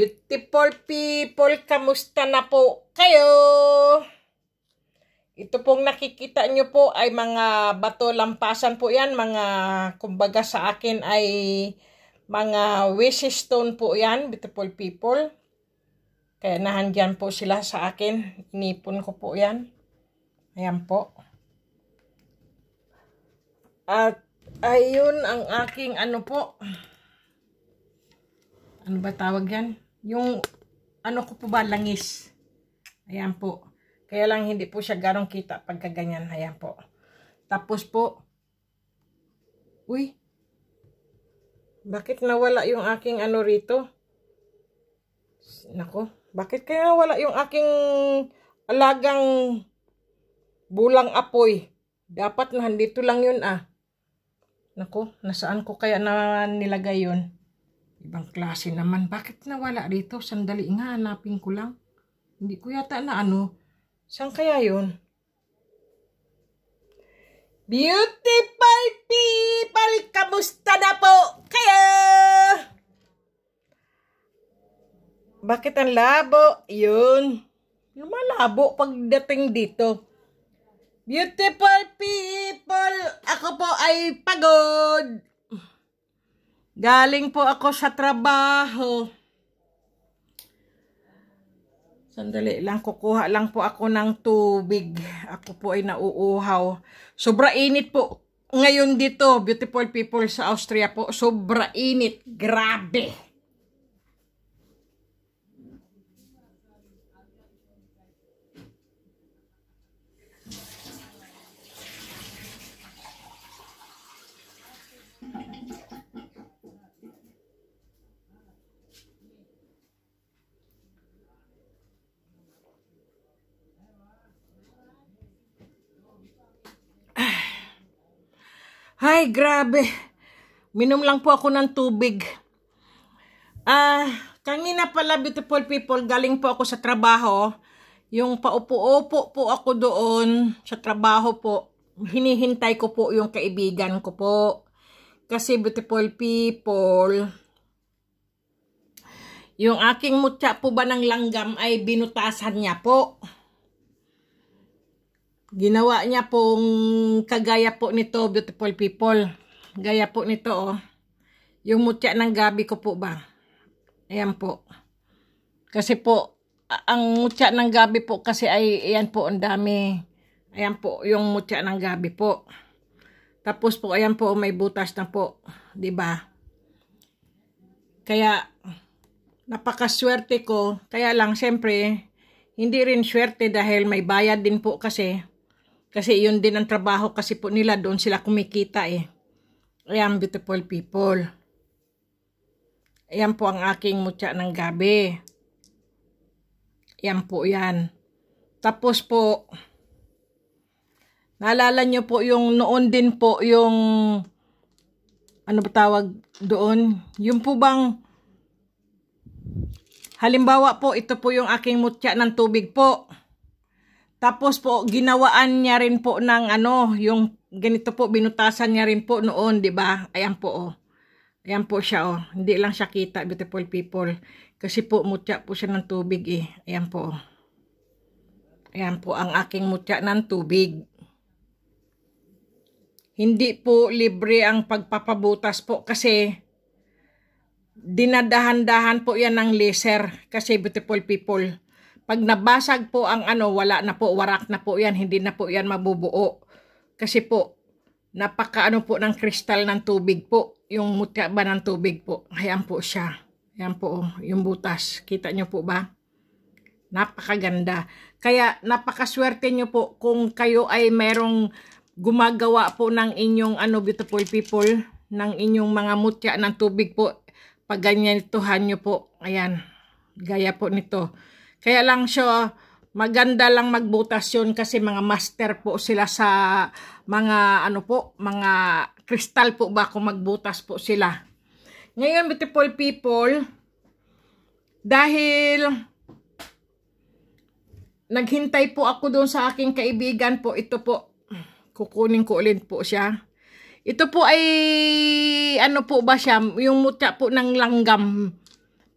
Beautiful people, kamusta na po kayo? Ito pong nakikita nyo po ay mga bato lampasan po yan. Mga, kumbaga sa akin ay mga wishes stone po yan, beautiful people. Kaya nahandyan po sila sa akin. Inipon ko po yan. Ayan po. At ayun ang aking ano po. Ano ba tawag yan? yung ano ko po ba, langis. Ayan po. Kaya lang hindi po siya garong kita pagka ganyan. Ayan po. Tapos po, uy, bakit nawala yung aking ano rito? Nako, bakit kaya nawala yung aking alagang bulang apoy? Dapat nandito lang yun ah. Nako, nasaan ko kaya na nilagay yun? Ibang klase naman. Bakit nawala dito? Sandali nga, hanapin ko lang. Hindi ko yata na ano. Saan kaya yon? Beautiful people! Kamusta na po kayo? Bakit ang labo? Yun. Lumalabo pagdating dito. Beautiful people! Ako po ay pagod. Galing po ako sa trabaho. Sandali lang, kukuha lang po ako ng tubig. Ako po ay nauuhaw. Sobra init po ngayon dito, beautiful people sa Austria po. Sobra init. Grabe. Ay, grabe. Minom lang po ako ng tubig. Ah, uh, kanina pala beautiful people, galing po ako sa trabaho. Yung paupo-upo po ako doon sa trabaho po. Hinihintay ko po yung kaibigan ko po. Kasi beautiful people, yung aking mutya po ba ng langgam ay binutasan niya po ginawa niya pong kagaya po nito beautiful people gaya po nito oh yung mutya ng gabi ko po ba ayan po kasi po ang mutya ng gabi po kasi ay ayan po ang dami ayan po yung mutya ng gabi po tapos po ayan po may butas na po di ba kaya napakaswerte ko kaya lang syempre hindi rin swerte dahil may bayad din po kasi kasi yun din ang trabaho kasi po nila. Doon sila kumikita eh. Ayan beautiful people. Ayan po ang aking mutya ng gabi. Ayan po yan. Tapos po, naalala nyo po yung noon din po yung ano ba tawag doon? Yung po bang halimbawa po ito po yung aking mutya ng tubig po. Tapos po, ginawaan niya rin po ng ano, yung ganito po, binutasan niya rin po noon, di ba? Ayan po, oh. Ayan po siya, oh. Hindi lang siya kita, beautiful people. Kasi po, mutya po siya ng tubig, eh. Ayan po, oh. Ayan po ang aking mutya ng tubig. Hindi po libre ang pagpapabutas po kasi dinadahan-dahan po yan ng laser kasi beautiful people pag nabasag po ang ano, wala na po, warak na po yan, hindi na po yan mabubuo. Kasi po, napaka ano po ng kristal ng tubig po, yung mutya ba ng tubig po. Ayan po siya. Ayan po, yung butas. Kita nyo po ba? Napakaganda. Kaya napakaswerte nyo po kung kayo ay merong gumagawa po ng inyong ano beautiful people, ng inyong mga mutya ng tubig po. Pag ganyan ituhan nyo po. Ayan. Gaya po nito. Kaya lang siya, maganda lang magbutas yun kasi mga master po sila sa mga ano po, mga kristal po ba kung magbutas po sila. Ngayon beautiful people, dahil naghintay po ako doon sa aking kaibigan po, ito po, kukunin ko ulit po siya. Ito po ay, ano po ba siya, yung mutya po ng langgam.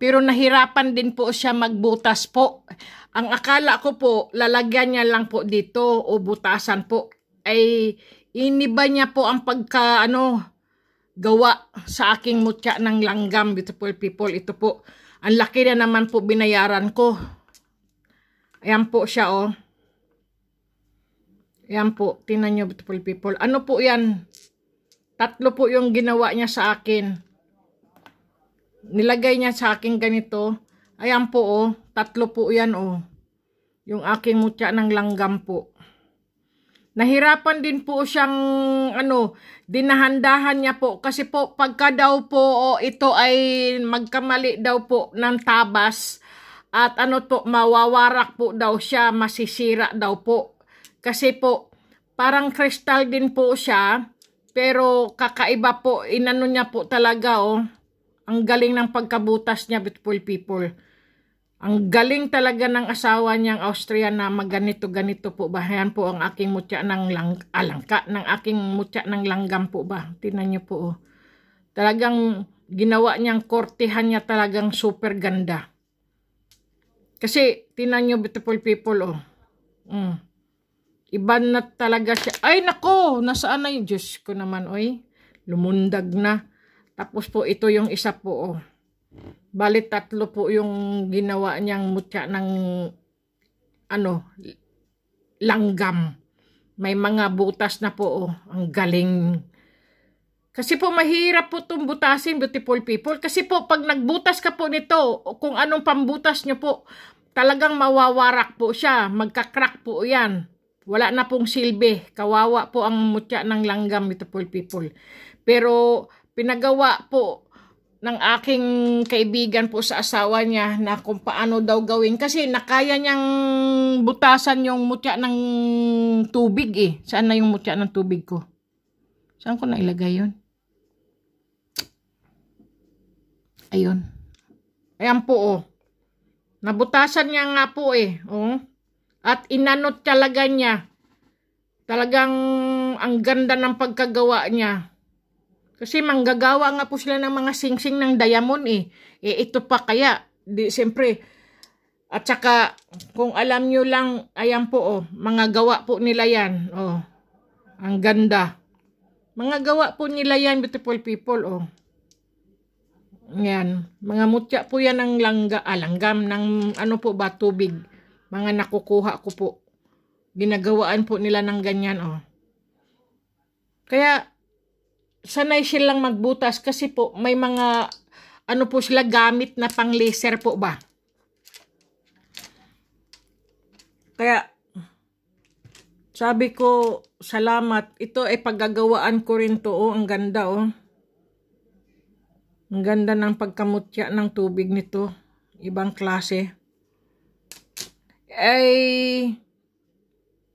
Pero nahirapan din po siya magbutas po. Ang akala ko po, lalagyan niya lang po dito o butasan po. Ay iniba niya po ang pagka ano, gawa sa aking mutya ng langgam, beautiful people. Ito po, ang laki na naman po binayaran ko. Ayan po siya oh. Ayan po, tinan nyo beautiful people. Ano po yan? Tatlo po yung ginawa niya sa akin nilagay niya sa akin ganito. Ayan po oh, tatlo po yan oh. Yung aking mutya ng langgam po. Nahirapan din po siyang ano, dinahandahan niya po kasi po pagka daw po oh, ito ay magkamali daw po ng tabas at ano po mawawarak po daw siya, masisira daw po. Kasi po parang kristal din po siya pero kakaiba po inano niya po talaga oh ang galing ng pagkabutas niya, beautiful people. Ang galing talaga ng asawa niyang Austria na maganito-ganito po ba? Yan po ang aking mutya ng lang, alangka, ah, ng aking mutya ng langgam po ba? Tinan niyo po. Oh. Talagang ginawa niyang kortihan niya talagang super ganda. Kasi tinan niyo beautiful people oh. Mm. Iba na talaga siya. Ay nako, nasaan na yung Diyos ko naman oy. Lumundag na. Tapos po ito yung isa po. Oh. Bali tatlo po yung ginawa niyang mutya ng ano langgam. May mga butas na po. Oh. Ang galing. Kasi po mahirap po itong butasin beautiful people. Kasi po pag nagbutas ka po nito, kung anong pambutas nyo po, talagang mawawarak po siya. Magkakrack po yan. Wala na pong silbi. Kawawa po ang mutya ng langgam beautiful people. Pero pinagawa po ng aking kaibigan po sa asawa niya na kung paano daw gawin. Kasi nakaya niyang butasan yung mutya ng tubig eh. Saan na yung mutya ng tubig ko? Saan ko nailagay yun? Ayun. Ayan po oh. Nabutasan niya nga po eh. Oh. At inanot talaga niya. Talagang ang ganda ng pagkagawa niya kasi manggagawa nga po sila ng mga singsing ng diamond eh. eh ito pa kaya, di, siyempre, at saka, kung alam nyo lang, ayan po oh, mga gawa po nila yan. Oh, ang ganda. Mga gawa po nila yan, beautiful people oh. Yan, mga mutya po yan ng langga, ah, langgam, ng ano po ba, tubig. Mga nakukuha ko po. Ginagawaan po nila ng ganyan oh. Kaya, sanay silang magbutas kasi po may mga ano po sila gamit na pang laser po ba. Kaya sabi ko salamat. Ito ay paggagawaan ko rin to. Oh, ang ganda oh. Ang ganda ng pagkamutya ng tubig nito. Ibang klase. Ay,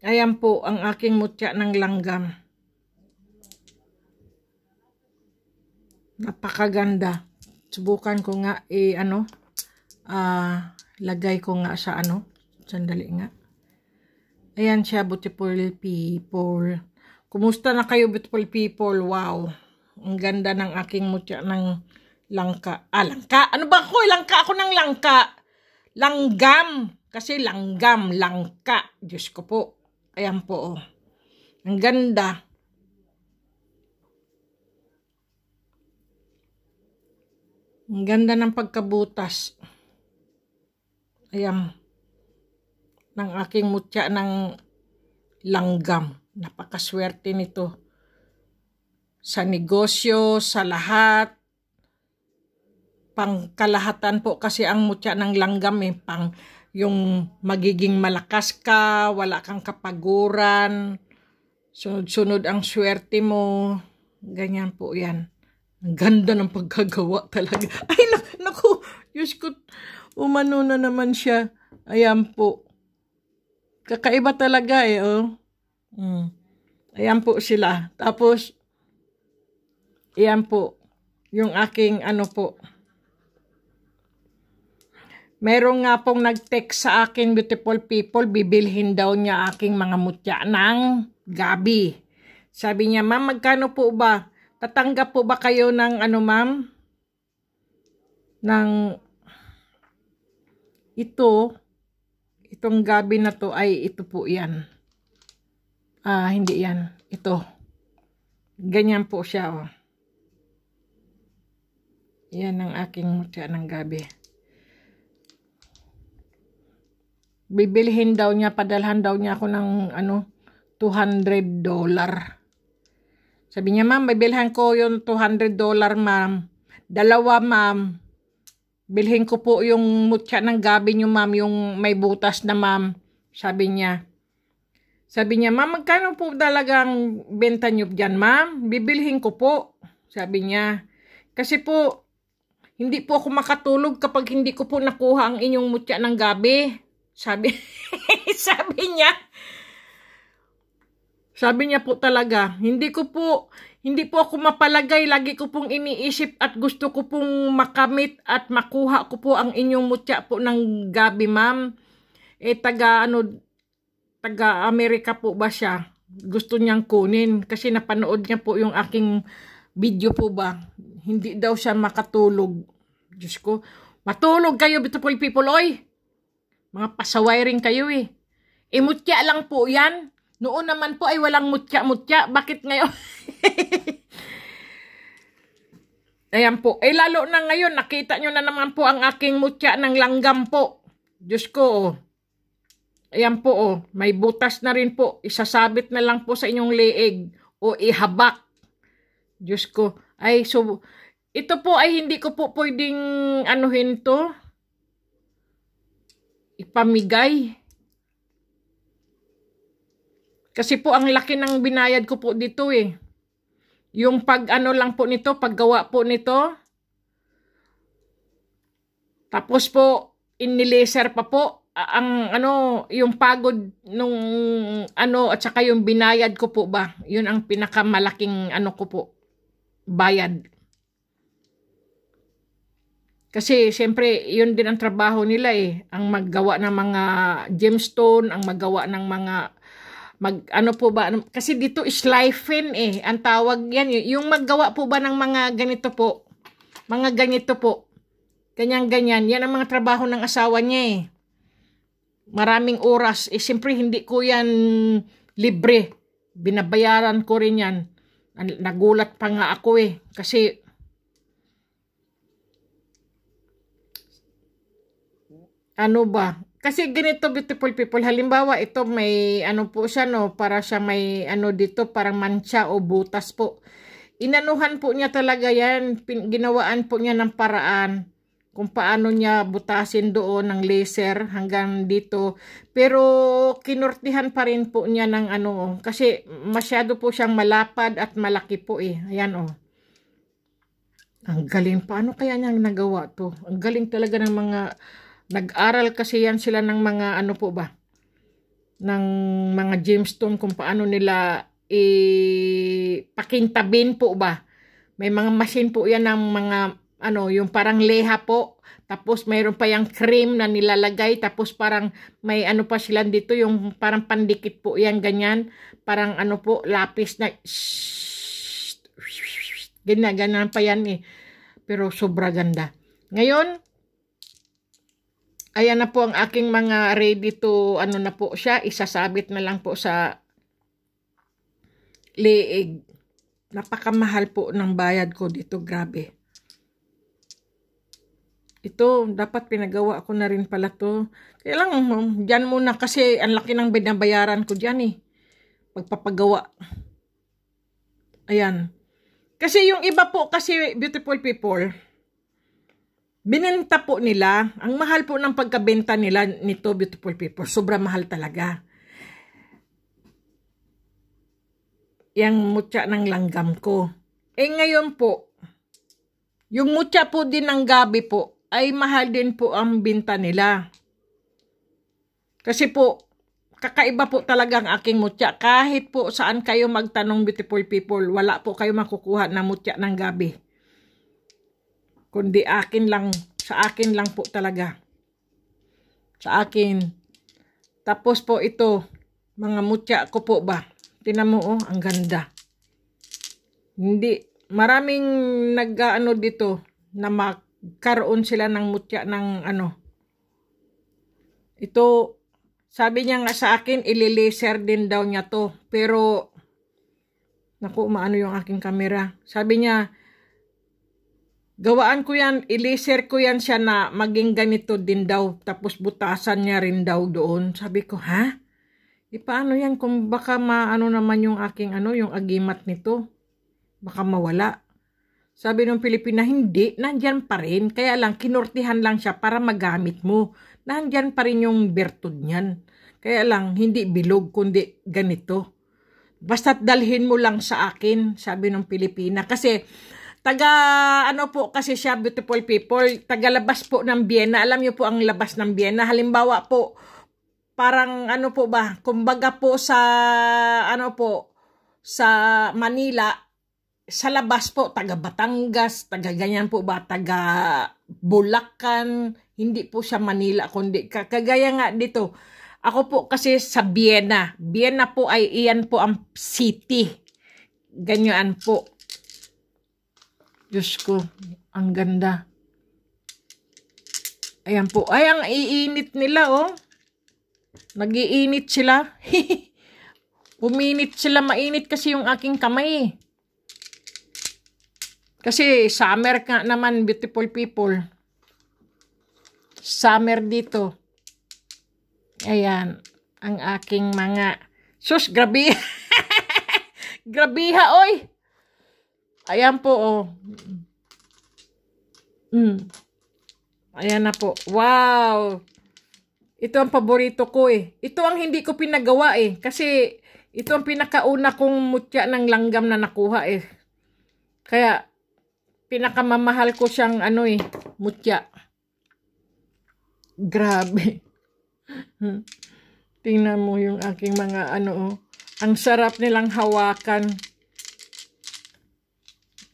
ayan po ang aking mutya ng langgam. Napakaganda. Subukan ko nga eh, ano uh, lagay ko nga sa ano. Sandali nga. Ayan siya beautiful people. Kumusta na kayo beautiful people? Wow. Ang ganda ng aking mutya ng langka. Ah, langka. Ano ba ko? Langka ako ng langka. Langgam. Kasi langgam, langka. Diyos ko po. Ayan po. Oh. Ang ganda. Ang ganda ng pagkabutas. Ayan. Ng aking mutya ng langgam. Napakaswerte nito. Sa negosyo, sa lahat. Pangkalahatan po kasi ang mutya ng langgam eh. Pang yung magiging malakas ka, wala kang kapaguran, sunod-sunod ang swerte mo. Ganyan po yan. Ang ganda ng paggagawa talaga. Ay, naku, Diyos ko, umano na naman siya. Ayan po. Kakaiba talaga eh, oh. Mm. Ayan po sila. Tapos, ayan po, yung aking ano po. Meron nga pong nag-text sa akin, beautiful people, bibilhin daw niya aking mga mutya ng gabi. Sabi niya, ma'am, magkano po ba? Tatanggap po ba kayo ng ano ma'am? Ng ito, itong gabi na to ay ito po yan. Ah, hindi yan. Ito. Ganyan po siya oh. Yan ang aking mutya ng gabi. Bibilhin daw niya, padalhan daw niya ako ng ano, 200 dollar. Sabi niya, ma'am, bibilhan ko yung 200 dollar, ma'am. Dalawa, ma'am. Bilhin ko po yung mutya ng gabi niyo, ma'am, yung may butas na, ma'am. Sabi niya. Sabi niya, ma'am, magkano po dalagang benta niyo dyan, ma'am? Bibilhin ko po. Sabi niya. Kasi po, hindi po ako makatulog kapag hindi ko po nakuha ang inyong mutya ng gabi. Sabi, sabi niya. Sabi niya po talaga, hindi ko po, hindi po ako mapalagay, lagi ko pong iniisip at gusto ko pong makamit at makuha ko po ang inyong mutya po ng gabi, ma'am. Eh, taga, ano, taga Amerika po ba siya? Gusto niyang kunin kasi napanood niya po yung aking video po ba. Hindi daw siya makatulog. Diyos ko, matulog kayo, beautiful people, oy! Mga pasaway rin kayo eh. Imutya eh, lang po yan. Noon naman po ay walang mutya-mutya. Bakit ngayon? Ayan po. Eh lalo na ngayon, nakita nyo na naman po ang aking mutya ng langgam po. Diyos ko, oh. Ayan po, oh. May butas na rin po. Isasabit na lang po sa inyong leeg o ihabak. Diyos ko. Ay, so, ito po ay hindi ko po pwedeng anuhin to. Ipamigay. Kasi po ang laki ng binayad ko po dito eh. Yung pag ano lang po nito, paggawa po nito. Tapos po, inilaser pa po ang ano, yung pagod nung ano at saka yung binayad ko po ba. Yun ang pinakamalaking ano ko po, bayad. Kasi siyempre, yun din ang trabaho nila eh. Ang maggawa ng mga gemstone, ang maggawa ng mga mag ano po ba kasi dito is lifen eh ang tawag yan yung maggawa po ba ng mga ganito po mga ganito po ganyan ganyan yan ang mga trabaho ng asawa niya eh maraming oras eh siyempre hindi ko yan libre binabayaran ko rin yan nagulat pa nga ako eh kasi ano ba kasi ganito beautiful people, halimbawa ito may ano po siya no, para siya may ano dito, parang mancha o butas po. Inanuhan po niya talaga yan, Pin ginawaan po niya ng paraan kung paano niya butasin doon ng laser hanggang dito. Pero kinortihan pa rin po niya ng ano, kasi masyado po siyang malapad at malaki po eh. Ayan oh. Ang galing. Paano kaya niya nagawa to? Ang galing talaga ng mga Nag-aral kasi yan sila ng mga ano po ba? Ng mga gemstone kung paano nila ipakintabin po ba? May mga machine po yan ng mga ano, yung parang leha po. Tapos mayroon pa yung cream na nilalagay. Tapos parang may ano pa sila dito, yung parang pandikit po yan, ganyan. Parang ano po, lapis na... Ganyan, ganyan pa yan eh. Pero sobra ganda. Ngayon, Ayan na po ang aking mga ready to ano na po siya. Isasabit na lang po sa liig. Napakamahal po ng bayad ko dito. Grabe. Ito, dapat pinagawa ko na rin pala to. Kaya lang, um, dyan muna kasi ang laki ng binabayaran ko dyan eh. Pagpapagawa. Ayan. Kasi yung iba po kasi beautiful people, Binenta po nila, ang mahal po ng pagkabenta nila nito beautiful people, sobrang mahal talaga. Yang mutya ng langgam ko. Eh ngayon po, yung mutya po din ng gabi po, ay mahal din po ang binta nila. Kasi po, kakaiba po talaga ang aking mutya. Kahit po saan kayo magtanong beautiful people, wala po kayo makukuha na mutya ng gabi kundi akin lang, sa akin lang po talaga. Sa akin. Tapos po ito, mga mutya ko po ba? Tinan oh, ang ganda. Hindi, maraming nag-ano dito na magkaroon sila ng mutya ng ano. Ito, sabi niya nga sa akin, ililaser din daw niya to. Pero, naku, maano yung aking camera. Sabi niya, Gawaan ko yan, iliser ko yan siya na maging ganito din daw. Tapos butasan niya rin daw doon. Sabi ko, ha? E paano yan kung baka maano naman yung aking ano, yung agimat nito? Baka mawala. Sabi ng Pilipina, hindi, nandyan pa rin. Kaya lang, kinortihan lang siya para magamit mo. Nandyan pa rin yung bertud niyan. Kaya lang, hindi bilog, kundi ganito. Basta't dalhin mo lang sa akin, sabi ng Pilipina. Kasi Taga, ano po kasi siya, beautiful people, taga labas po ng Vienna. Alam niyo po ang labas ng Vienna. Halimbawa po, parang ano po ba, kumbaga po sa, ano po, sa Manila, sa labas po, taga Batangas, taga ganyan po ba, taga Bulacan, hindi po siya Manila, kundi kagaya nga dito, ako po kasi sa Vienna. Vienna po ay iyan po ang city. Ganyan po. Diyos ko, ang ganda. Ayan po. Ay, ang iinit nila, oh. Nagiinit sila. Uminit sila. Mainit kasi yung aking kamay. Kasi summer ka naman, beautiful people. Summer dito. Ayan. Ang aking mga... Sus, grabe. grabiha, oy! Ayan po, oh. Mm. Ayan na po. Wow! Ito ang paborito ko eh. Ito ang hindi ko pinagawa eh. Kasi ito ang pinakauna kong mutya ng langgam na nakuha eh. Kaya pinakamamahal ko siyang ano eh, mutya. Grabe. Tingnan mo yung aking mga ano oh. Ang sarap nilang hawakan.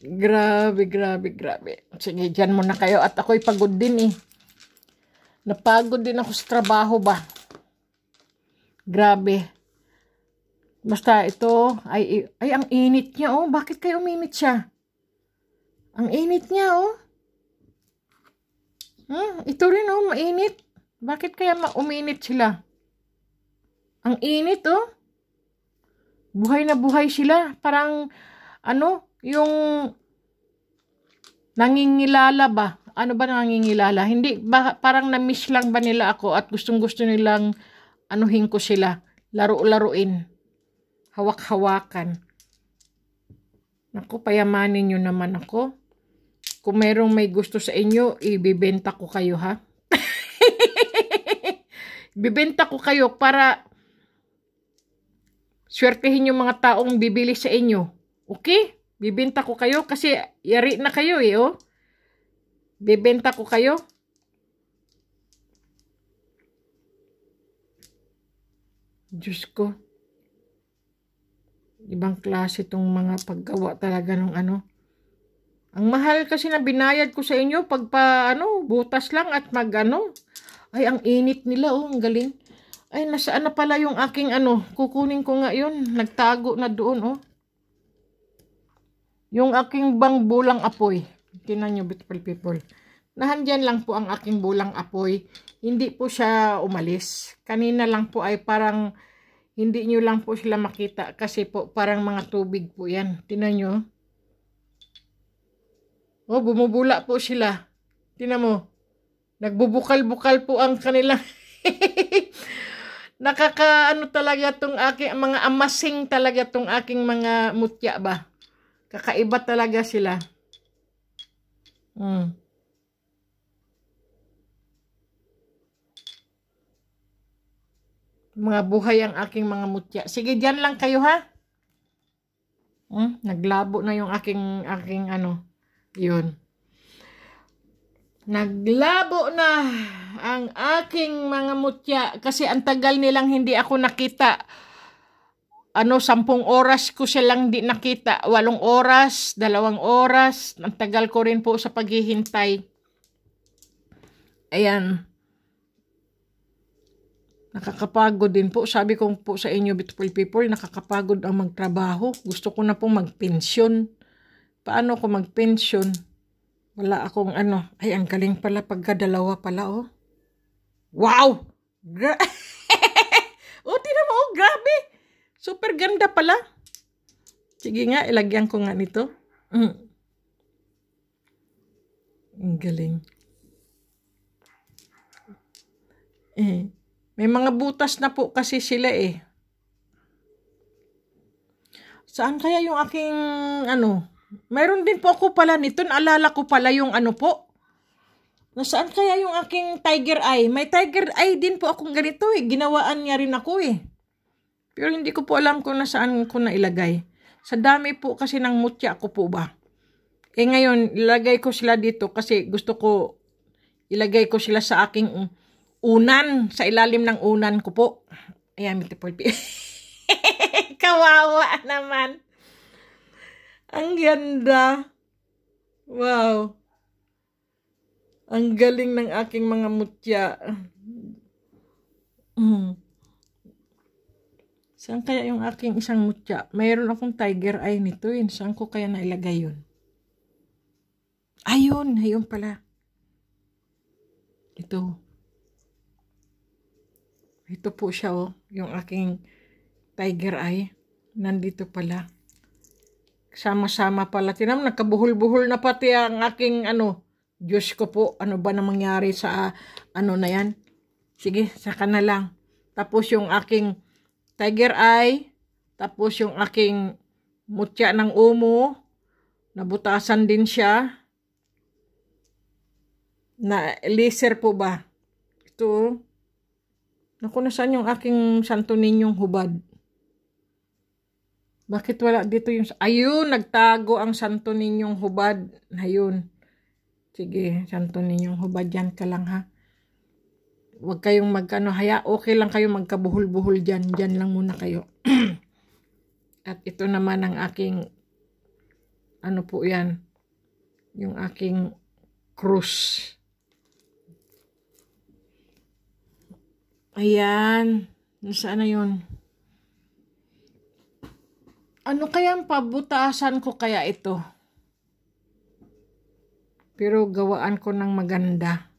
Grabe, grabe, grabe. Sige, dyan muna kayo. At ako'y pagod din eh. Napagod din ako sa trabaho ba? Grabe. Basta ito, ay, ay ang init niya oh. Bakit kayo uminit siya? Ang init niya oh. Hmm, ito rin oh, mainit. Bakit kaya uminit sila? Ang init oh. Buhay na buhay sila. Parang, ano, yung nangingilala ba? Ano ba nangingilala? Hindi, ba, parang na-miss lang ba nila ako at gustong-gusto nilang anuhin ko sila. Laro-laruin. Hawak-hawakan. Naku, payamanin nyo naman ako. Kung merong may gusto sa inyo, ibibenta ko kayo ha. Bibenta ko kayo para swertehin yung mga taong bibili sa inyo. Okay? Bibenta ko kayo kasi yari na kayo eh, oh. Bibenta ko kayo. Diyos ko. Ibang klase itong mga paggawa talaga ng ano. Ang mahal kasi na binayad ko sa inyo pagpa ano, butas lang at mag ano. Ay, ang init nila oh, ang galing. Ay, nasaan na pala yung aking ano, kukunin ko nga yun. Nagtago na doon oh. Yung aking bang bulang apoy. Tinan nyo, beautiful people. Nahandyan lang po ang aking bulang apoy. Hindi po siya umalis. Kanina lang po ay parang hindi nyo lang po sila makita kasi po parang mga tubig po yan. Tinan nyo. Oh, bumubula po sila. Tinan mo. Nagbubukal-bukal po ang kanila. Nakakaano talaga tong aking mga amasing talaga tong aking mga mutya ba. Kakaiba talaga sila. Mm. Mga buhay ang aking mga mutya. Sige, diyan lang kayo ha. Mm, Naglabo na yung aking, aking ano, yun. Naglabo na ang aking mga mutya kasi ang tagal nilang hindi ako nakita ano, sampung oras ko siya lang di nakita. Walong oras, dalawang oras. Ang tagal ko rin po sa paghihintay. Ayan. Nakakapagod din po. Sabi ko po sa inyo, beautiful people, nakakapagod ang magtrabaho. Gusto ko na pong magpensyon. Paano ko magpensyon? Wala akong ano. Ay, ang galing pala pagka dalawa pala, oh. Wow! Gra o, oh, tinan mo, oh, grabe! Super ganda pala. Sige nga, ilagyan ko nga nito. Mm. Ang galing. Eh, may mga butas na po kasi sila eh. Saan kaya yung aking ano? Meron din po ako pala nito. Naalala ko pala yung ano po. Nasaan kaya yung aking tiger eye? May tiger eye din po akong ganito eh. Ginawaan niya rin ako eh. Pero hindi ko po alam kung nasaan ko na ilagay. Sa dami po kasi ng mutya ko po ba. Eh ngayon, ilagay ko sila dito kasi gusto ko ilagay ko sila sa aking unan, sa ilalim ng unan ko po. Ayan, multiple P. Kawawa naman. Ang ganda. Wow. Ang galing ng aking mga mutya. Mm. Saan kaya yung aking isang mutya? Mayroon akong tiger eye nito yun. Saan ko kaya nailagay yun? Ayun, ayun pala. Ito. Ito po siya oh, yung aking tiger eye. Nandito pala. Sama-sama pala. Tinam, nagkabuhol-buhol na pati ang aking ano. Diyos ko po, ano ba na mangyari sa ano na yan? Sige, saka na lang. Tapos yung aking tiger eye, tapos yung aking mutya ng umo, nabutasan din siya. Na laser po ba? Ito. Naku, nasaan yung aking santo ninyong hubad? Bakit wala dito yung... Ayun, nagtago ang santo ninyong hubad. Ayun. Sige, santo ninyong hubad. Yan ka lang ha. Huwag kayong magkano, haya, okay lang kayo magkabuhol-buhol dyan. Dyan lang muna kayo. At ito naman ang aking, ano po yan, yung aking cruise. Ayan. Nasaan na yun? Ano kaya ang pabutasan ko kaya ito? Pero gawaan ko ng maganda.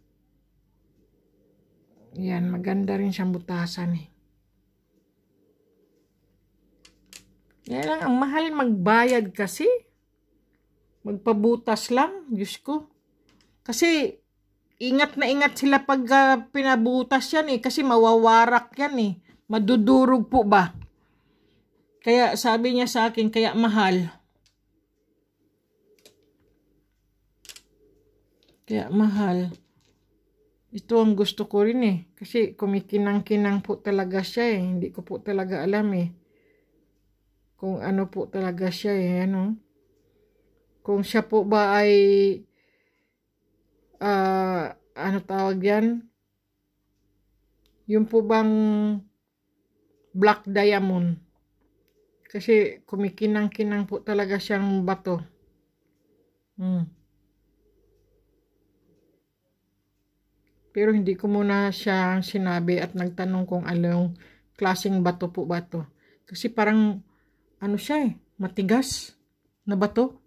Yan, maganda rin siyang butasan eh. Yan lang, ang mahal magbayad kasi. Magpabutas lang, Diyos ko. Kasi, ingat na ingat sila pag uh, pinabutas yan eh. Kasi mawawarak yan eh. Madudurog po ba? Kaya sabi niya sa akin, kaya mahal. Kaya mahal. Ito ang gusto ko rin eh. Kasi kumikinang-kinang po talaga siya eh. Hindi ko po talaga alam eh. Kung ano po talaga siya eh. Ano? Kung siya po ba ay uh, ano tawag yan? Yung po bang black diamond. Kasi kumikinang-kinang po talaga siyang bato. Hmm. Pero hindi ko muna siya sinabi at nagtanong kung anong klaseng bato po bato. Kasi parang ano siya eh, matigas na bato.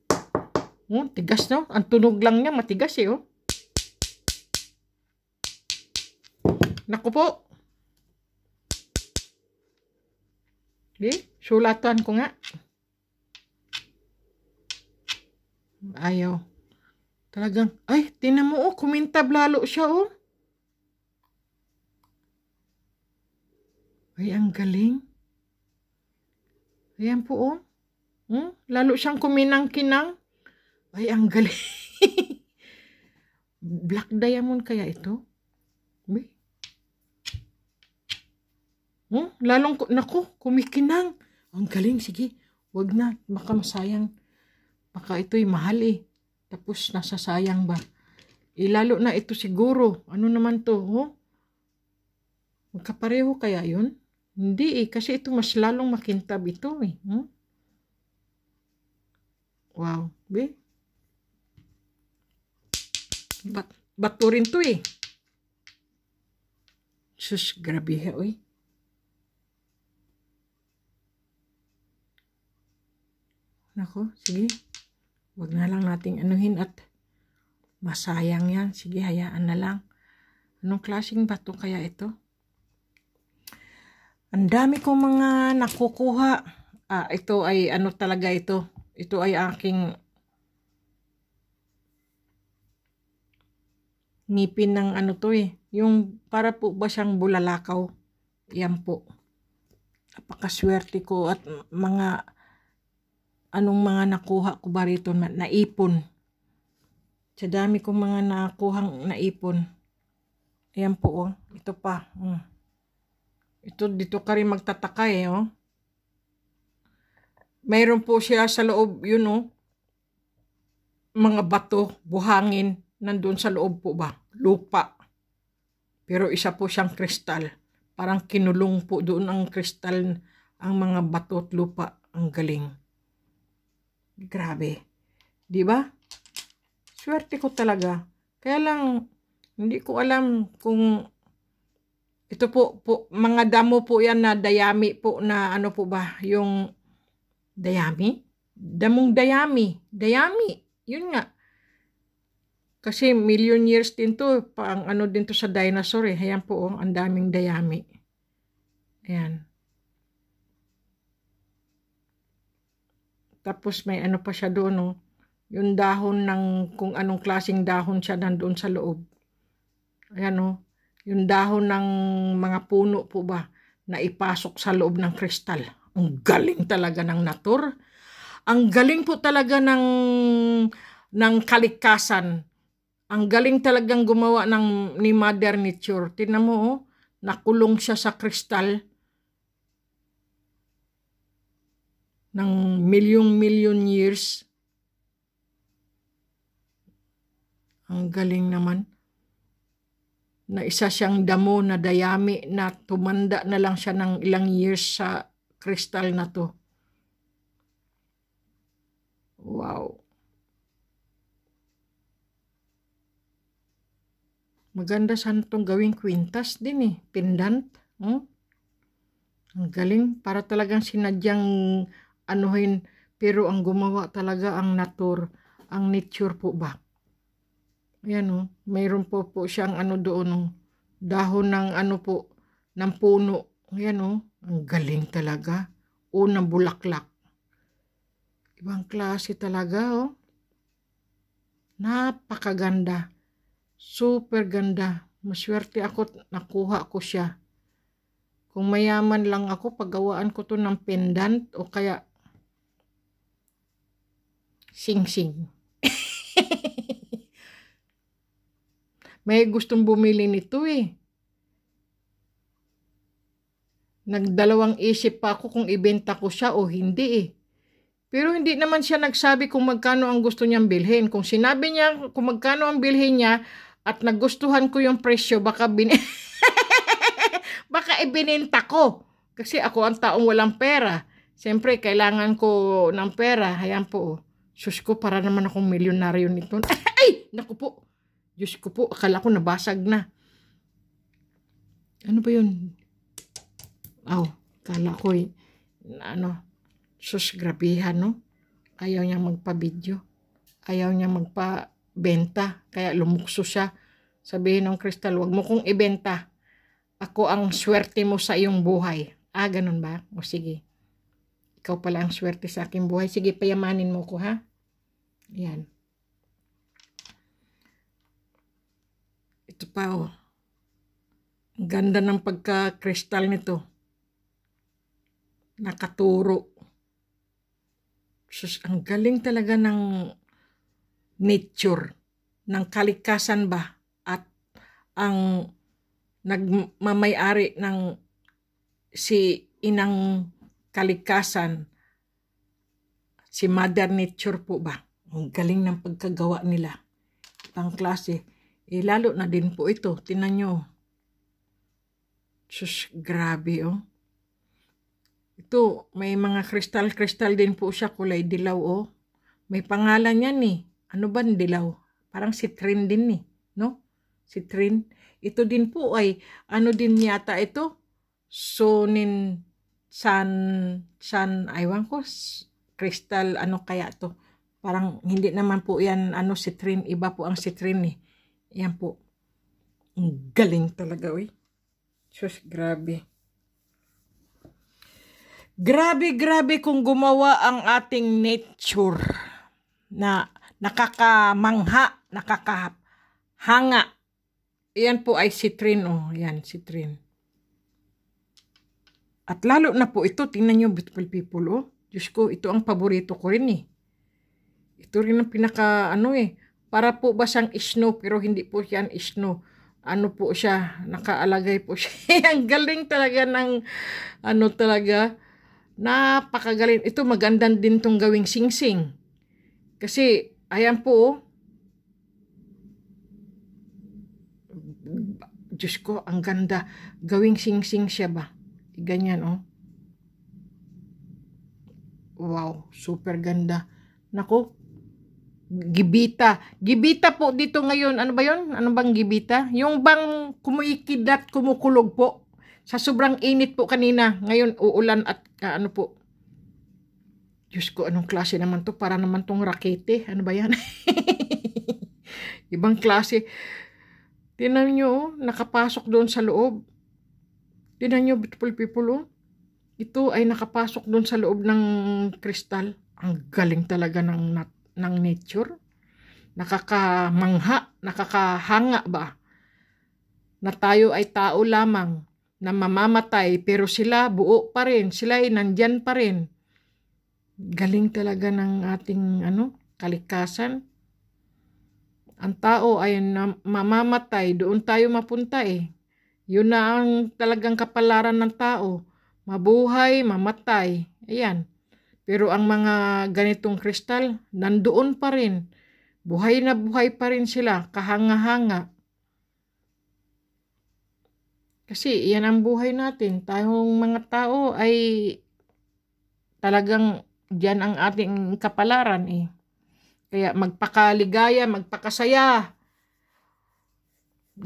Oh, tigas no? Ang tunog lang niya matigas eh oh. Naku po. Di, sulatan ko nga. Ayaw. Talagang, ay, tinan oh, kumintab lalo siya, oh. Ay, ang galing. Ayan po, oh. Hmm? Lalo siyang kuminang-kinang. Ay, ang galing. Black diamond kaya ito? Uy. Hmm? Lalong, naku, kumikinang. Ang galing, sige. Wag na, baka masayang. Baka ito'y mahal eh. Tapos, nasasayang ba? Ilalo eh, na ito siguro. Ano naman to, oh? Magkapareho kaya yun? Hindi eh, kasi ito mas lalong makintab ito eh. Hmm? Wow, be. Bat bato rin to eh. Sus, grabe he, oy. Nako, sige. Huwag na lang nating anuhin at masayang yan. Sige, hayaan na lang. Anong klaseng bato kaya ito? Ang dami kong mga nakukuha. Ah, ito ay ano talaga ito. Ito ay aking ngipin ng ano to eh. Yung para po ba siyang bulalakaw. Yan po. Napakaswerte ko at mga anong mga nakuha ko ba rito na, naipon. Sa dami kong mga nakuhang naipon. Ayan po oh. Ito pa. Mm. Ito, dito ka rin magtataka eh, oh. Mayroon po siya sa loob, yun oh. Mga bato, buhangin, nandun sa loob po ba? Lupa. Pero isa po siyang kristal. Parang kinulong po doon ang kristal, ang mga bato at lupa. Ang galing. Grabe. Di ba? Swerte ko talaga. Kaya lang, hindi ko alam kung ito po, po mga damo po yan na dayami po na ano po ba, yung dayami? Damong dayami, dayami, yun nga. Kasi million years din to, pang ano din to sa dinosaur eh. Ayan po, oh, ang daming dayami. Ayan. Tapos may ano pa siya doon, oh. yung dahon ng kung anong klasing dahon siya nandoon sa loob. Ayan o. Oh yung dahon ng mga puno po ba na ipasok sa loob ng kristal. Ang galing talaga ng natur. Ang galing po talaga ng, ng kalikasan. Ang galing talagang gumawa ng, ni Mother Nature. Tinan mo, oh, nakulong siya sa kristal ng milyong-milyon years. Ang galing naman na isa siyang damo na dayami na tumanda na lang siya ng ilang years sa kristal na to. Wow. Maganda sana itong gawing kwintas din eh. Pendant. Hmm? Ang galing. Para talagang sinadyang anuhin. Pero ang gumawa talaga ang nature. Ang nature po ba? Ayan o. Oh. Mayroon po po siyang ano doon o. Oh. Dahon ng ano po, ng puno. Ayan o. Oh. Ang galing talaga. Unang bulaklak. Ibang klase talaga o. Napakaganda. Super ganda. Maswerte ako nakuha ko siya. Kung mayaman lang ako, paggawaan ko to ng pendant o kaya sing-sing. May gustong bumili nito eh. Nagdalawang isip pa ako kung ibenta ko siya o hindi eh. Pero hindi naman siya nagsabi kung magkano ang gusto niyang bilhin. Kung sinabi niya kung magkano ang bilhin niya at nagustuhan ko yung presyo, baka, bin baka ibinenta ko. Kasi ako ang taong walang pera. Siyempre, kailangan ko ng pera. Hayan po. Oh. Sus ko, para naman akong milyonaryo nito. Ay! Naku po. Diyos ko po, akala ko nabasag na. Ano ba yun? Aw, oh, akala ko eh, ano, sus, no? Ayaw niya magpa-video. Ayaw niya magpa-benta. Kaya lumukso siya. Sabihin ng Crystal, wag mo kong ibenta. Ako ang swerte mo sa iyong buhay. Ah, ganun ba? O sige. Ikaw pala ang swerte sa aking buhay. Sige, payamanin mo ko, ha? Ayan. Ito pa oh. Ang ganda ng pagka-crystal nito. Nakaturo. Sus, ang galing talaga ng nature, ng kalikasan ba at ang nagmamayari ng si inang kalikasan si mother nature po ba ang galing ng pagkagawa nila pang klase eh, lalo na din po ito. Tinan nyo. Sus, grabe oh. Ito, may mga kristal-kristal din po siya kulay dilaw oh. May pangalan yan eh. Ano ba dilaw? Parang citrin din eh. No? Citrin. Ito din po ay, ano din yata ito? Sonin, san, san, aywan ko, kristal, ano kaya to? Parang hindi naman po yan, ano, citrin. Iba po ang citrin eh. Yan po. Ang galing talaga, uy. Sus, grabe. Grabe, grabe kung gumawa ang ating nature na nakakamangha, nakakahanga. Yan po ay citrine, oh. Yan, citrine. At lalo na po ito, tingnan nyo, beautiful people, oh. Diyos ko, ito ang paborito ko rin, eh. Ito rin ang pinaka, ano, eh para po ba siyang isno pero hindi po siya isno. Ano po siya, nakaalagay po siya. Ang galing talaga ng ano talaga. Napakagaling. Ito magandang din tong gawing singsing. Kasi ayan po oh. Diyos ko, ang ganda. Gawing singsing -sing siya ba? Ganyan, oh. Wow, super ganda. Nako, gibita. Gibita po dito ngayon. Ano ba yon? Ano bang gibita? Yung bang kumuikid at kumukulog po. Sa sobrang init po kanina. Ngayon uulan at uh, ano po. Diyos ko, anong klase naman to? Para naman tong rakete. Ano ba yan? Ibang klase. Tinan nyo, oh, nakapasok doon sa loob. Tinan nyo, beautiful people, oh. Ito ay nakapasok doon sa loob ng kristal. Ang galing talaga ng nat ng nature? Nakakamangha, nakakahanga ba? Na tayo ay tao lamang na mamamatay pero sila buo pa rin, sila ay nandyan pa rin. Galing talaga ng ating ano, kalikasan. Ang tao ay mamamatay, doon tayo mapunta eh. Yun na ang talagang kapalaran ng tao. Mabuhay, mamatay. Ayan. Pero ang mga ganitong kristal, nandoon pa rin. Buhay na buhay pa rin sila, kahanga-hanga. Kasi yan ang buhay natin. Tayong mga tao ay talagang yan ang ating kapalaran eh. Kaya magpakaligaya, magpakasaya.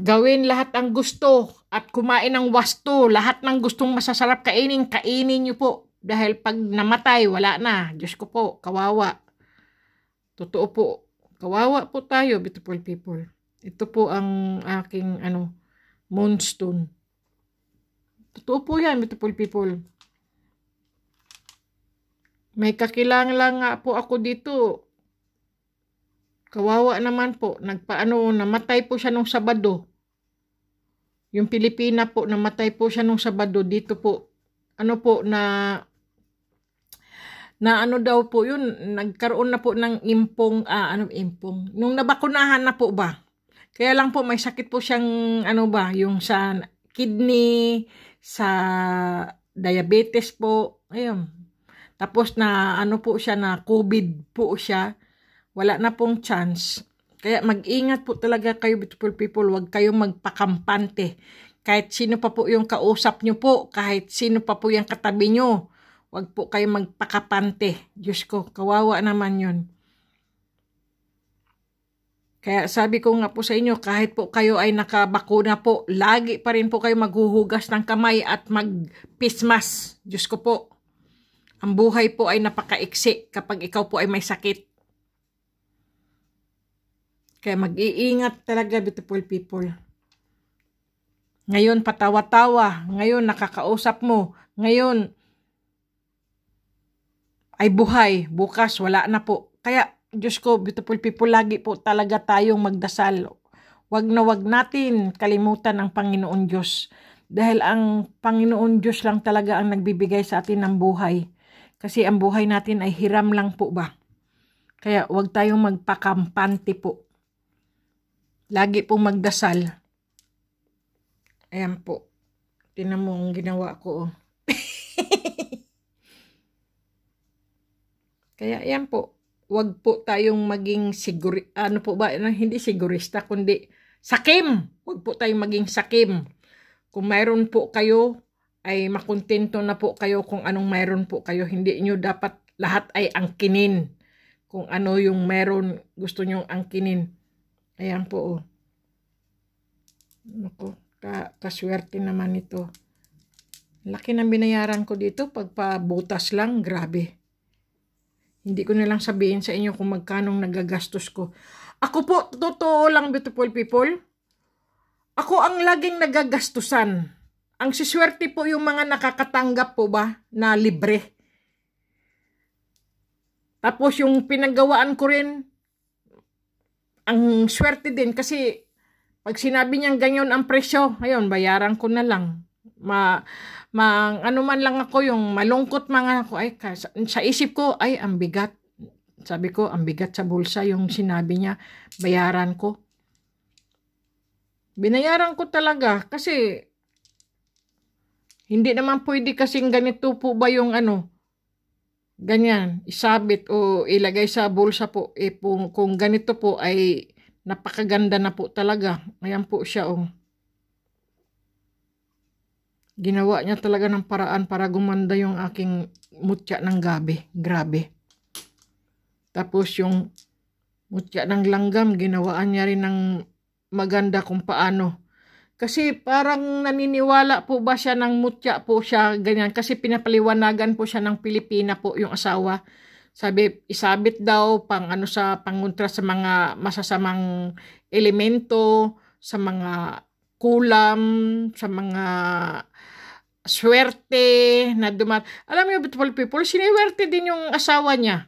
Gawin lahat ang gusto at kumain ng wasto. Lahat ng gustong masasarap kainin, kainin nyo po. Dahil pag namatay, wala na. Diyos ko po, kawawa. Totoo po. Kawawa po tayo, beautiful people. Ito po ang aking ano, moonstone. Totoo po yan, beautiful people. May kakilang lang nga po ako dito. Kawawa naman po. Nagpaano, namatay po siya nung Sabado. Yung Pilipina po, namatay po siya nung Sabado dito po. Ano po, na na ano daw po yun, nagkaroon na po ng impong, ah, ano impong, nung nabakunahan na po ba? Kaya lang po may sakit po siyang ano ba, yung sa kidney, sa diabetes po, ayun. Tapos na ano po siya na COVID po siya. Wala na pong chance. Kaya mag-ingat po talaga kayo beautiful people, huwag kayong magpakampante. Kahit sino pa po yung kausap nyo po, kahit sino pa po yung katabi nyo, Huwag po kayo magpakapante. Diyos ko, kawawa naman yun. Kaya sabi ko nga po sa inyo, kahit po kayo ay nakabakuna po, lagi pa rin po kayo maghuhugas ng kamay at magpismas. Diyos ko po, ang buhay po ay napakaiksi kapag ikaw po ay may sakit. Kaya mag-iingat talaga beautiful people. Ngayon patawa-tawa, ngayon nakakausap mo, ngayon ay buhay. Bukas, wala na po. Kaya, Diyos ko, beautiful people, lagi po talaga tayong magdasal. Huwag na wag natin kalimutan ang Panginoon Diyos. Dahil ang Panginoon Diyos lang talaga ang nagbibigay sa atin ng buhay. Kasi ang buhay natin ay hiram lang po ba. Kaya huwag tayong magpakampante po. Lagi pong magdasal. Ayan po. Tinan mo ang ginawa ko. Oh. Kaya yan po, wag po tayong maging siguri, ano po ba, ano, hindi sigurista, kundi sakim. Wag po tayong maging sakim. Kung mayroon po kayo, ay makontento na po kayo kung anong mayroon po kayo. Hindi nyo dapat lahat ay angkinin. Kung ano yung meron, gusto nyong angkinin. Ayan po. Oh. Naku, ka kaswerte naman ito. Laki ng binayaran ko dito. Pagpabutas lang, grabe. Hindi ko na lang sabihin sa inyo kung magkanong nagagastos ko. Ako po, totoo lang beautiful people. Ako ang laging nagagastusan. Ang siswerte po yung mga nakakatanggap po ba na libre. Tapos yung pinagawaan ko rin, ang swerte din kasi pag sinabi niyang ganyan ang presyo, ayun, bayaran ko na lang. Ma mang ano man lang ako yung malungkot mga ako ay sa, sa isip ko ay ang bigat sabi ko ang bigat sa bulsa yung sinabi niya bayaran ko binayaran ko talaga kasi hindi naman pwede kasing ganito po ba yung ano ganyan isabit o ilagay sa bulsa po eh, kung, kung ganito po ay napakaganda na po talaga ayan po siya oh Ginawa niya talaga ng paraan para gumanda yung aking mutya ng gabi. Grabe. Tapos yung mutya ng langgam, ginawaan niya rin ng maganda kung paano. Kasi parang naniniwala po ba siya ng mutya po siya, ganyan. Kasi pinapaliwanagan po siya ng Pilipina po yung asawa. Sabi, isabit daw pang ano sa panguntra sa mga masasamang elemento, sa mga kulam, sa mga swerte na dumat. Alam niyo, beautiful people, siniwerte din yung asawa niya.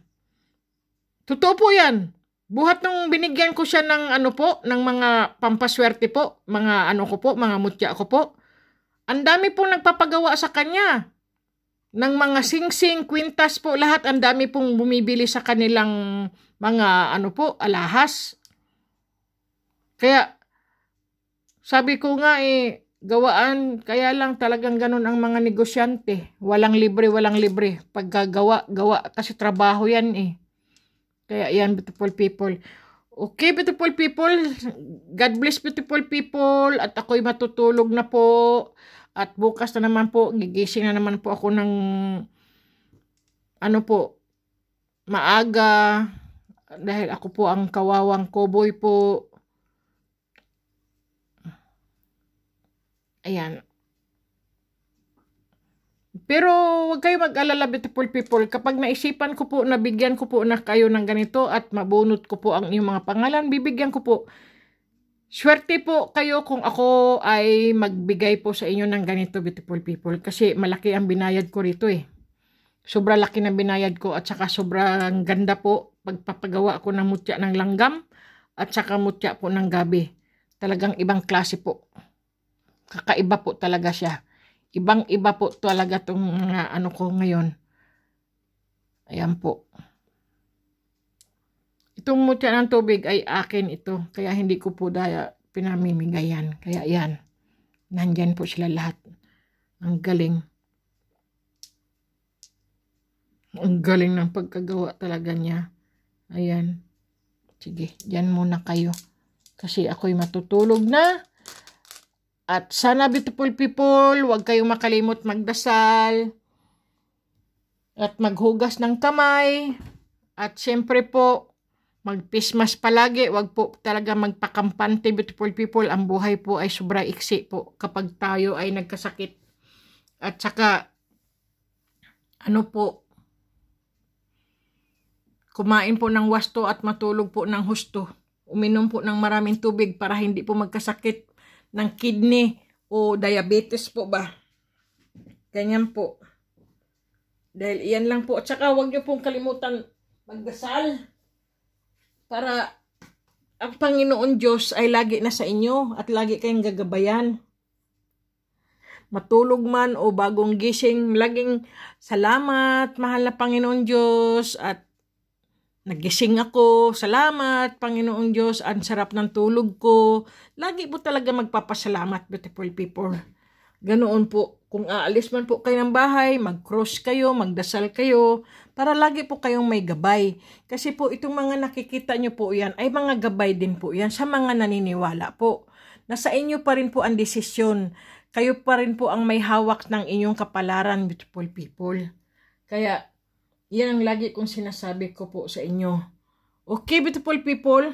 Totoo po yan. Buhat nung binigyan ko siya ng ano po, ng mga pampaswerte po, mga ano ko po, mga mutya ko po. Ang dami pong nagpapagawa sa kanya. Ng mga singsing, -sing, kwintas po, lahat ang dami pong bumibili sa kanilang mga ano po, alahas. Kaya sabi ko nga eh, gawaan, kaya lang talagang ganun ang mga negosyante. Walang libre, walang libre. Pagkagawa, gawa. Kasi trabaho yan eh. Kaya yan, beautiful people. Okay, beautiful people. God bless beautiful people. At ako'y matutulog na po. At bukas na naman po, gigising na naman po ako ng ano po, maaga. Dahil ako po ang kawawang cowboy po. Ayan. Pero wag kayo mag-alala beautiful people. Kapag naisipan ko po, nabigyan ko po na kayo ng ganito at mabunot ko po ang inyong mga pangalan, bibigyan ko po. Swerte po kayo kung ako ay magbigay po sa inyo ng ganito beautiful people. Kasi malaki ang binayad ko rito eh. Sobra laki ng binayad ko at saka sobrang ganda po pagpapagawa ko ng mutya ng langgam at saka mutya po ng gabi. Talagang ibang klase po kakaiba po talaga siya. Ibang-iba po talaga tong mga ano ko ngayon. Ayan po. Itong mutya ng tubig ay akin ito. Kaya hindi ko po daya pinamimigayan. Kaya yan. Nandyan po sila lahat. Ang galing. Ang galing ng pagkagawa talaga niya. Ayan. Sige, dyan muna kayo. Kasi ako'y matutulog na. At sana beautiful people, huwag kayong makalimot magdasal at maghugas ng kamay. At syempre po, magpismas palagi. Huwag po talaga magpakampante beautiful people. Ang buhay po ay sobra iksi po kapag tayo ay nagkasakit. At saka, ano po, kumain po ng wasto at matulog po ng husto. Uminom po ng maraming tubig para hindi po magkasakit ng kidney o diabetes po ba. Ganyan po. Dahil iyan lang po. At saka huwag niyo pong kalimutan magdasal para ang Panginoon Diyos ay lagi na sa inyo at lagi kayong gagabayan. Matulog man o bagong gising, laging salamat, mahal na Panginoon Diyos at nagising ako, salamat Panginoong Diyos, ang sarap ng tulog ko. Lagi po talaga magpapasalamat beautiful people. Ganoon po, kung aalis man po kayo ng bahay, mag-cross kayo, magdasal kayo, para lagi po kayong may gabay. Kasi po itong mga nakikita nyo po yan, ay mga gabay din po yan sa mga naniniwala po. Nasa inyo pa rin po ang desisyon. Kayo pa rin po ang may hawak ng inyong kapalaran, beautiful people. Kaya yan ang lagi kong sinasabi ko po sa inyo. Okay, beautiful people?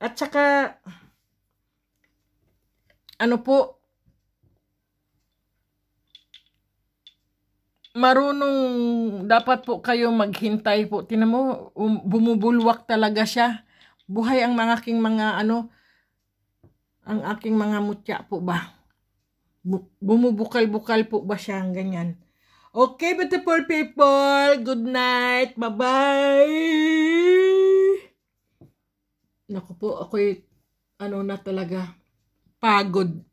At saka, ano po, marunong dapat po kayo maghintay po. Tinan mo, um, bumubulwak talaga siya. Buhay ang mga aking mga ano, ang aking mga mutya po ba. Bu bumubukal-bukal po ba siya ang ganyan. Okay, beautiful people. Good night. Bye-bye. Naku po, ako'y ano na talaga. Pagod.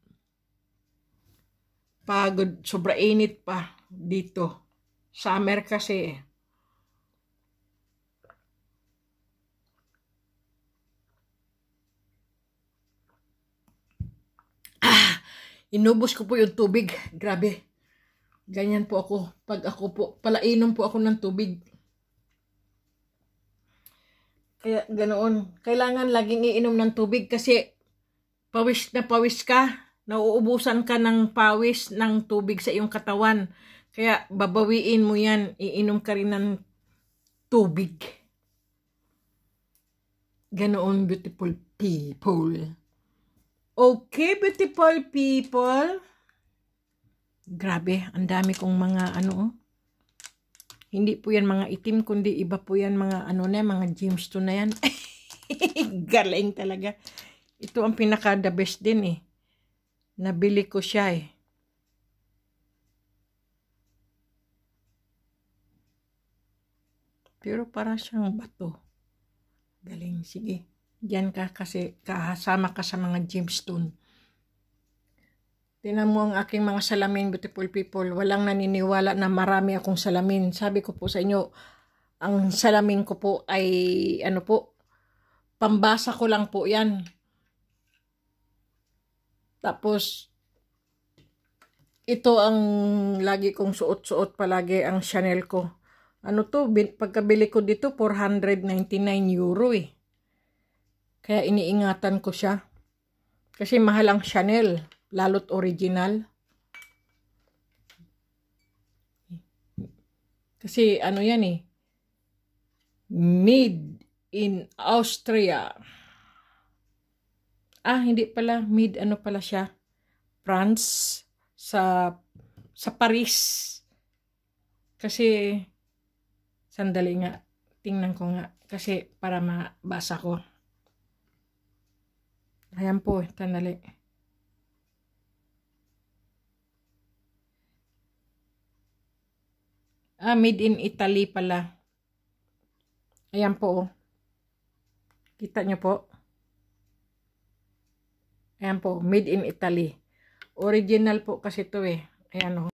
Pagod. Sobra init pa dito. Summer kasi eh. Ah, inubos ko po yung tubig. Grabe. Ganyan po ako. Pag ako po, palainom po ako ng tubig. Kaya ganoon. Kailangan laging iinom ng tubig kasi pawis na pawis ka. Nauubusan ka ng pawis ng tubig sa iyong katawan. Kaya babawiin mo yan. Iinom ka rin ng tubig. Ganoon, beautiful people. Okay, beautiful people. Grabe, ang dami kong mga ano oh. Hindi po yan mga itim, kundi iba po yan mga ano na, mga gemstone na yan. Galing talaga. Ito ang pinaka the best din eh. Nabili ko siya eh. Pero para siyang bato. Galing, sige. Diyan ka kasi kasama ka sa mga gemstone. Tinan mo ang aking mga salamin, beautiful people. Walang naniniwala na marami akong salamin. Sabi ko po sa inyo, ang salamin ko po ay, ano po, pambasa ko lang po yan. Tapos, ito ang lagi kong suot-suot palagi ang Chanel ko. Ano to, pagkabili ko dito, 499 euro eh. Kaya iniingatan ko siya. Kasi mahal ang Chanel. Lalo't original. Kasi ano yan eh. Made in Austria. Ah, hindi pala. Made ano pala siya. France. Sa, sa Paris. Kasi, sandali nga. Tingnan ko nga. Kasi para mabasa ko. Ayan po, tanali. Eh. Ah, made in Italy pala. Ayan po, oh. Kita nyo po. Ayan po, made in Italy. Original po kasi to eh. Ayan, oh.